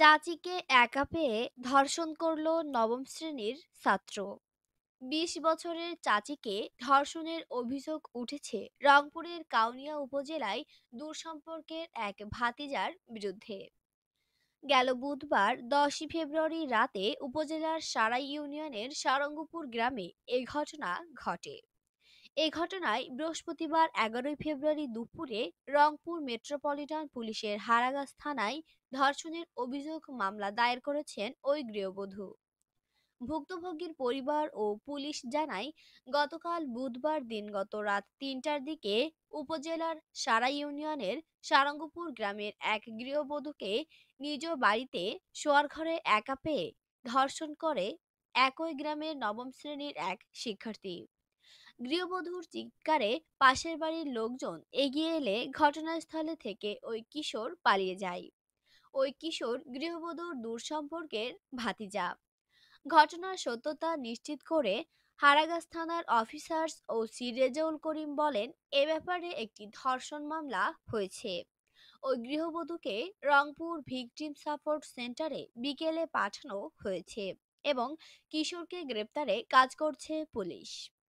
চাচিকে একা পেয়ে ধর্ষণ করল নবম শ্রেণীর ছাত্র বিশ বছরের চাচিকে ধর্ষণের অভিযোগ উঠেছে রংপুরের কাউনিয়া উপজেলায় দূরসম্পর্কের এক ভাতিজার বিরুদ্ধে গেল বুধবার দশই ফেব্রুয়ারি রাতে উপজেলার সারাই ইউনিয়নের সারঙ্গপুর গ্রামে এ ঘটনা ঘটে এ ঘটনায় বৃহস্পতিবার এগারোই ফেব্রুয়ারি দুপুরে রংপুর মেট্রোপলিটন পুলিশের হারাগাছ থানায় ধর্ষণের অভিযোগ মামলা দায়ের করেছেন ওই গৃহবধূ ভুক্তভোগীর পরিবার ও পুলিশ জানায় গতকাল বুধবার দিনগত রাত তিনটার দিকে উপজেলার সারা ইউনিয়নের সারঙ্গপুর গ্রামের এক গৃহবধূকে নিজ বাড়িতে শোয়ার ঘরে একা পেয়ে ধর্ষণ করে একই গ্রামের নবম শ্রেণীর এক শিক্ষার্থী গৃহবধূর চিৎকারে পাশের বাড়ির লোকজন এগিয়ে এলে ঘটনাস্থলে থেকে ওই কিশোর পালিয়ে যায় ওই কিশোর গৃহবধূর দূর সম্পর্কের ভাতিজা ঘটনার সত্যতা নিশ্চিত করে হারাগাছ থানার অফিসার্স ও সিরেজাউল করিম বলেন এ ব্যাপারে একটি ধর্ষণ মামলা হয়েছে ওই গৃহবধূকে রংপুর ভিকটিম সাপোর্ট সেন্টারে বিকেলে পাঠানো হয়েছে এবং কিশোরকে গ্রেপ্তারে কাজ করছে পুলিশ